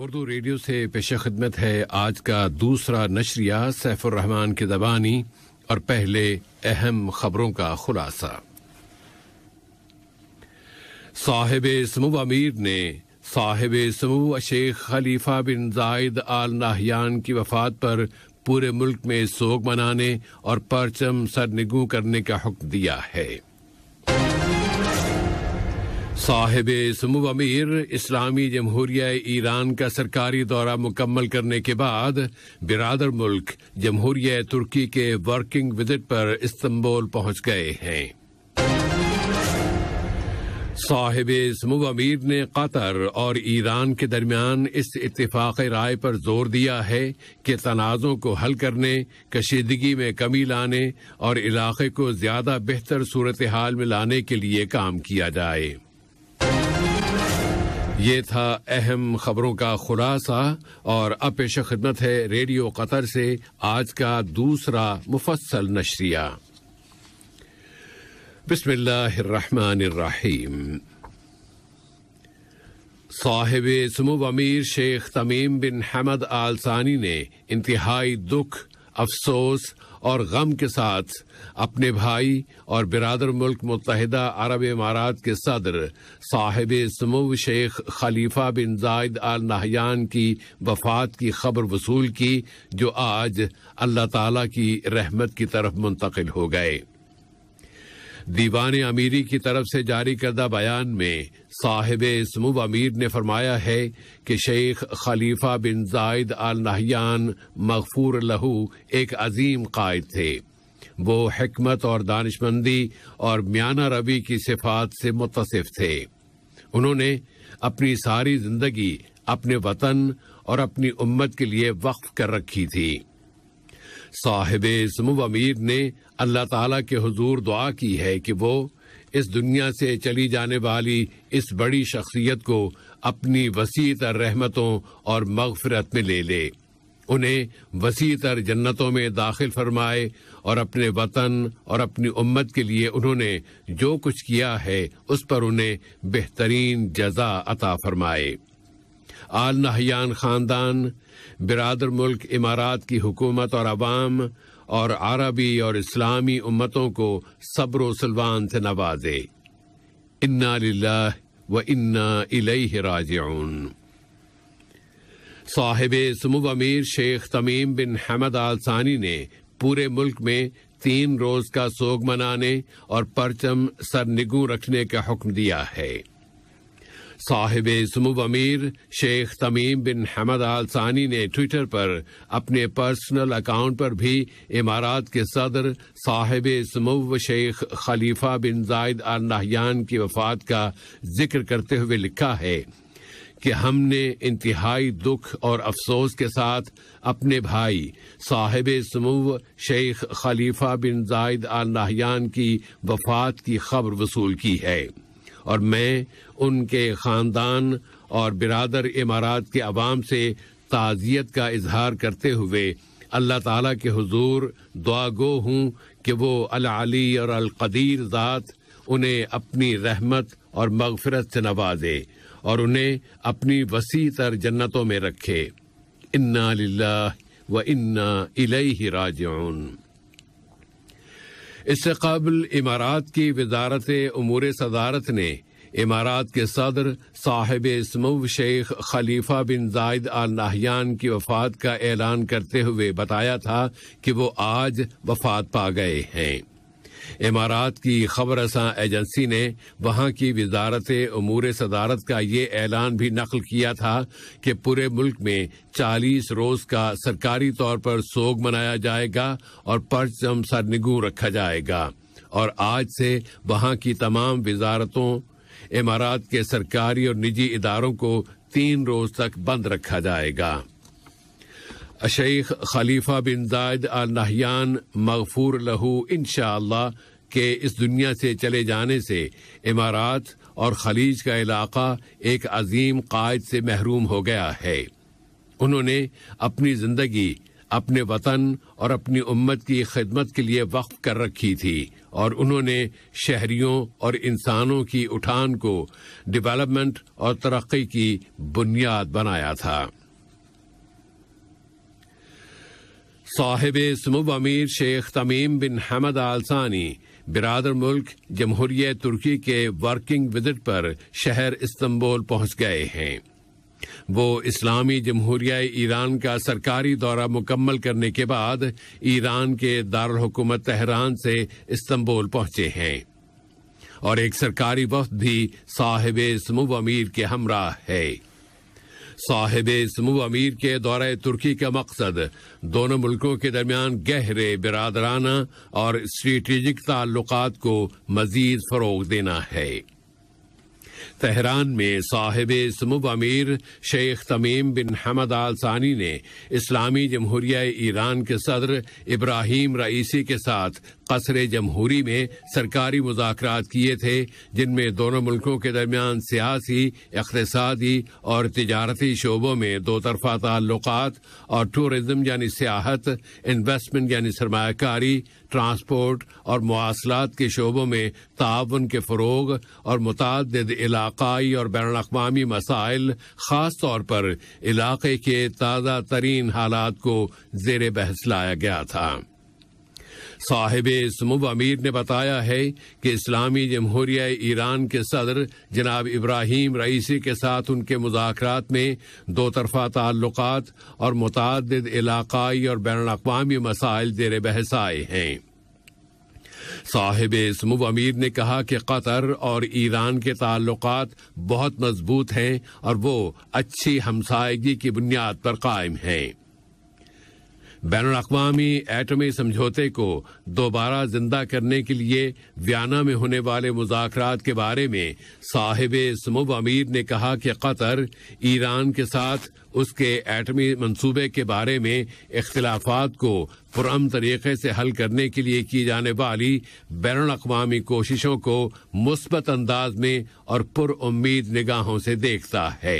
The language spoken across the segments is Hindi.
उर्दू रेडियो से पेश खिदमत है आज का दूसरा नशरिया सैफुररहमान की जबानी और पहले अहम खबरों का खुलासा साहिब समू अमीर ने साहिब समू शेख खलीफा बिन जायद आल नाहयान की वफात पर पूरे मुल्क में सोग मनाने और परचम सरनिगू करने का हुक्म दिया है साहिब समूह अमीर इस्लामी जमहूरिया ईरान का सरकारी दौरा मुकम्मल करने के बाद बिरादर मुल्क जमहूरिया तुर्की के वर्किंग विजिट पर इस्तंबुल पहुंच गए हैं साहिब समूह अमीर ने कतर और ईरान के दरमियान इस इतफाक राय पर जोर दिया है कि तनाज़ों को हल करने कशीदगी में कमी लाने और इलाके को ज्यादा बेहतर सूरत हाल में लाने के लिए काम किया जाए ये था अहम खबरों का खुलासा और अब पेश खिदमत है रेडियो कतर से आज का दूसरा मुफसल नशरिया साहिब समूब अमीर शेख तमीम बिन हमद आलसानी ने इंतहाई दुख अफसोस और गम के साथ अपने भाई और बिरादर मुल्क मुतहदा अरब इमारात के सदर साहिब सम शेख खलीफा बिन जायद अल नाहयान की वफात की खबर वसूल की जो आज अल्लाह ताला की रहमत की तरफ मुंतकिल हो गए दीवान अमीरी की तरफ से जारी करदा बयान में साहिब इसमुब अमीर ने फरमाया है कि शेख खलीफा बिन जायद अल नहयान मगफूर लहू एक अजीम कायद थे वो हमत और दानशमंदी और म्याना रवि की सिफात से मुतसिफ थे उन्होंने अपनी सारी जिंदगी अपने वतन और अपनी उम्मत के लिए वक्फ कर रखी थी साहिब इसम अमीर ने अल्लाह ताला के हजूर दुआ की है कि वो इस दुनिया से चली जाने वाली इस बड़ी शख्सियत को अपनी वसी तर रहमतों और मगफरत में ले ले उन्हें वसी तर जन्नतों में दाखिल फरमाए और अपने वतन और अपनी उम्मत के लिए उन्होंने जो कुछ किया है उस पर उन्हें बेहतरीन जजा अता फरमाए आल नहयान खानदान बिरादर मुल्क इमारात की हुकूमत और आवाम और अरबी और इस्लामी उम्मतों को सब्र सलवान से नवाजे इन्ना व इन्ना साहिब समूब अमीर शेख तमीम बिन हमद आल सानी ने पूरे मुल्क में तीन रोज का सोग मनाने और परचम सरनिगू रखने का हुक्म दिया है साहिब समूब अमीर शेख तमीम बिन हमद आल सानी ने ट्विटर पर अपने पर्सनल अकाउंट पर भी इमारात के सदर साहिब समूब शेख खलीफा बिन जायद अल नाहयान की वफात का जिक्र करते हुए लिखा है कि हमने इंतहाई दुख और अफसोस के साथ अपने भाई साहिब समूह शेख खलीफा बिन जायद अल नाहयान की वफात की खबर वसूल की है और मैं उनके ख़ानदान और बिरादर इमारात के आवाम से ताज़ियत का इजहार करते हुए अल्लाह ताला के हुजूर दुआ गो हूँ कि वो अल अली और अल कदीर ज़ात उन्हें अपनी रहमत और मगफरत से नवाजे और उन्हें अपनी वसी तर जन्नतों में रखे इन्ना व इन्ना इलैहि राजउन इससे कबल इमारात की वजारत अमूर सदारत ने इमारात के सदर साहिब इसमव शेख खलीफा बिन जायद अल नाहयान की वफात का ऐलान करते हुए बताया था कि वो आज वफात पा गए हैं इमारात की खबर रसा एजेंसी ने वहाँ की वजारत अमूर सदारत का ये ऐलान भी नकल किया था कि पूरे मुल्क में चालीस रोज का सरकारी तौर पर सोग मनाया जाएगा और परचम सरनिगू रखा जाएगा और आज से वहाँ की तमाम वजारतों इमारात के सरकारी और निजी इदारों को तीन रोज तक बंद रखा जाएगा शेख खलीफा बिन जायद अल नहयान मगफूर लहू इन के इस दुनिया से चले जाने से इमारात और खलीज का इलाका एक अजीम कायद से महरूम हो गया है उन्होंने अपनी ज़िंदगी अपने वतन और अपनी उम्मत की खिदमत के लिए वक्फ कर रखी थी और उन्होंने शहरियों और इंसानों की उठान को डेवलपमेंट और तरक्की की बुनियाद बनाया था साहिब समूब अमीर शेख तमीम बिन हमद आलसानी बिरादर मुल्क जमहूरिय तुर्की के वर्किंग विजिट पर शहर इस्तंबुल पहुंच गए हैं वो इस्लामी जमहूरिया ईरान का सरकारी दौरा मुकम्मल करने के बाद ईरान के दारकूमत तहरान से इस्तंबुल पहुंचे हैं और एक सरकारी वफद भी साहिब समूब अमीर के हमरा है साहिब समूह अमीर के दौरे तुर्की का मकसद दोनों मुल्कों के दरमियान गहरे बिरादराना और स्ट्रेटेजिक ताल्लुक को मजीद फरोग देना है तहरान में साहिब समूब अमीर शेख तमीम बिन हमद आल सानी ने इस्लामी जमहूरिया ईरान के सदर इब्राहिम रईसी के साथ कसर जमहूरी में सरकारी मुजाकर किए थे जिनमें दोनों मुल्कों के दरमियान सियासी इकतसादी और तजारती शोबों में दो तरफा ताल्लुक और टूरिज्म यानी सियाहत इन्वेस्टमेंट यानी सरमाकारी ट्रांसपोर्ट और मवासलात के शोबों में ताउन के फ़रोग और मुतद इलाकई और बैन अवी मसाइल ख़ास तौर पर इलाके के ताज़ा तरीन हालात को जेर बहस लाया गया था साहिब समूब अमीर ने बताया है कि इस्लामी जमहूरिया ईरान के सदर जनाब इब्राहिम रईसी के साथ उनके मुजाकर में दो तरफा ताल्लुक और मुतद इलाकाई और बैन अवी मसाइल जेर बहस आए हैं साहिब इसमुब अमीर ने कहा कि कतर और ईरान के ताल्लुक बहुत मजबूत हैं और वो अच्छी हमसायगी की बुनियाद पर कायम हैं बैन अवी एटमी समझौते को दोबारा जिंदा करने के लिए वियाना में होने वाले मुजाकर के बारे में साहिब समूब अमीर ने कहा कि कतर ईरान के साथ उसके एटमी मंसूबे के बारे में इख्तलाफा को पुरम तरीके से हल करने के लिए की जाने वाली बैन अवी कोशिशों को मुस्बत अंदाज में और पुरुद निगाहों से देखता है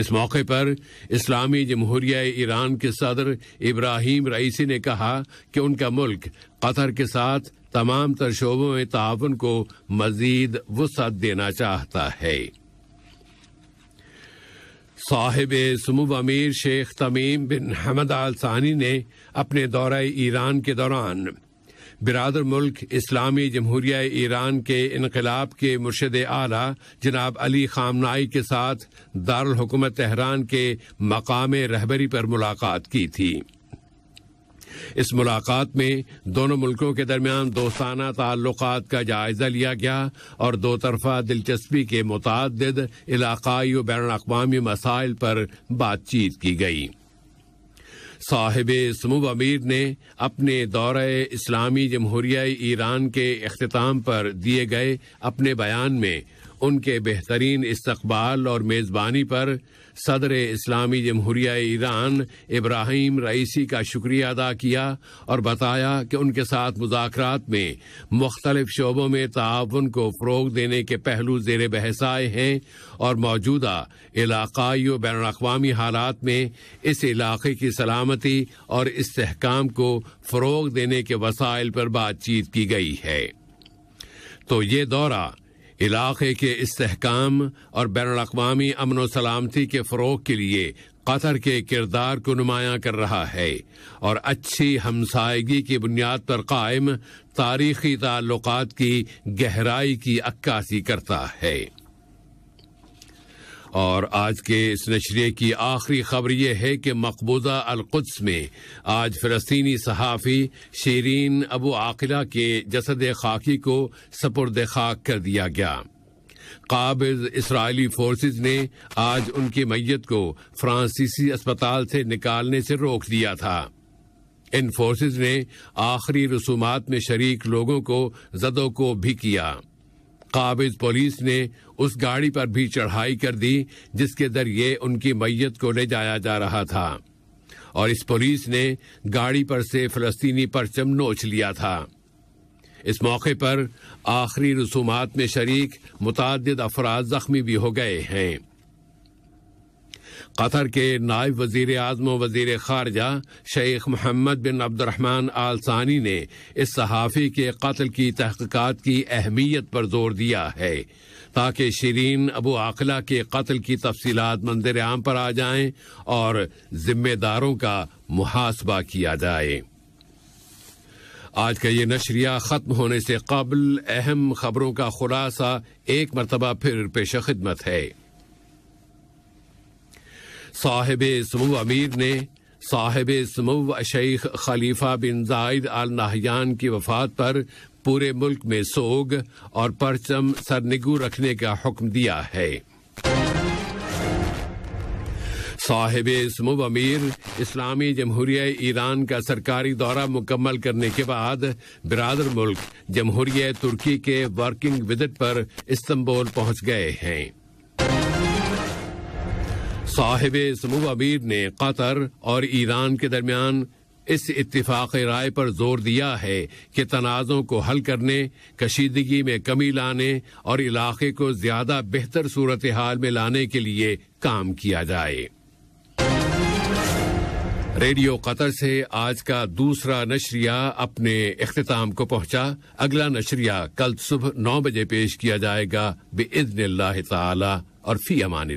इस मौके पर इस्लामी जमहूरिया ईरान के सदर इब्राहिम रईसी ने कहा कि उनका मुल्क कतर के साथ तमाम तर शोबों में ताउन को मजीद वसत देना चाहता है साहिब समूब अमीर शेख तमीम बिन हमद आल सानी ने अपने दौरे ईरान के दौरान बिरदर मुल्क इस्लामी जमहूरिया ईरान के इनकलाब के मुर्शद आला जनाब अली खामनाई के साथ दारकूमत तहरान के मकाम रहबरी पर मुलाकात की थी इस मुलाकात में दोनों मुल्कों के दरमियान दोस्ताना ताल्लुक का जायजा लिया गया और दो तरफा दिलचस्पी के मुतद इलाकाई और बैन अवी मसाइल पर बातचीत की गई साहिब समूब अमीर ने अपने दौरे इस्लामी जमहूरिया ईरान के अख्ताम पर दिए गए अपने बयान में उनके बेहतरीन इस्तबाल और मेज़बानी पर सदर इस्लामी जमहूरिया ईरान इब्राहिम रईसी का शुक्रिया अदा किया और बताया कि उनके साथ मुजात में मुख्तलिफ शोबों में ताउन को फ़रोग देने के पहलू जेर बहस आए हैं और मौजूदा इलाकाई और बैन अवी हालात में इस इलाके की सलामती और इसकाम को फ़रोग देने के वसाइल पर बातचीत की गई है तो ये दौरा इलाके के इसकाम और बैन अवी अमन व सलामती के फ़रोग के लिए कतर के किरदार को नुमाया कर रहा है और अच्छी हमसायगी की बुनियाद पर कायम तारीखी ताल्लुक की गहराई की अक्कासी करता है और आज के इस नशरे की आखिरी खबर यह है कि मकबूजा अलकुद्स में आज फ़लस्तनी सहाफ़ी शरीन अबू आकिला के जसद खाकी को सपुरद खाक कर दिया गया काबिज इसराइली फोर्सेज ने आज उनकी मैयत को फ्रांसीसी अस्पताल से निकालने से रोक दिया था इन फोर्सेज ने आखिरी रसूमात में शरीक लोगों को जदों को भी किया काबिज पुलिस ने उस गाड़ी पर भी चढ़ाई कर दी जिसके जरिए उनकी मैयत को ले जाया जा रहा था और इस पुलिस ने गाड़ी पर से फलस्तीनी परचम नोच लिया था इस मौके पर आखिरी रसूमात में शरीक मुतद अफराज जख्मी भी हो गए हैं कतर के नायब वजीर आजम वजीर खारजा शेख मोहम्मद बिन अब्दुलरहमान आल सानी ने इस सहाफ़ी के कत्ल की तहकीकत की अहमियत पर जोर दिया है ताकि शरीन अबू आखला के कत्ल की तफसी मंजर आम पर आ जाए और जिम्मेदारों का मुहासबा किया जाए आज का ये नशरिया ख़त्म होने से कबल अहम खबरों का खुलासा एक मरतबा फिर पेश खिदमत है साहिब समूह अमीर ने साहिब समूह शेख खलीफा बिन जायद अल नाहयान की वफात पर पूरे मुल्क में सोग और परचम सरनिगू रखने का हुक्म दिया है साहिब समूह अमीर इस्लामी जमहूरिया ईरान का सरकारी दौरा मुकम्मल करने के बाद बिरादर मुल्क जमहूरिया तुर्की के वर्किंग विजिट पर इस्तंबुल पहुंच गए हैं साहिब समूह अबीर ने कतर और ईरान के दरमियान इस इतफाक़ राय पर जोर दिया है कि तनाज़ों को हल करने कशीदगी में कमी लाने और इलाके को ज़्यादा बेहतर सूरत हाल में लाने के लिए काम किया जाए रेडियो कतर से आज का दूसरा नशरिया अपने अख्ताम को पहुंचा अगला नशरिया कल सुबह नौ बजे पेश किया जाएगा बेइज्न ताला और फी अमान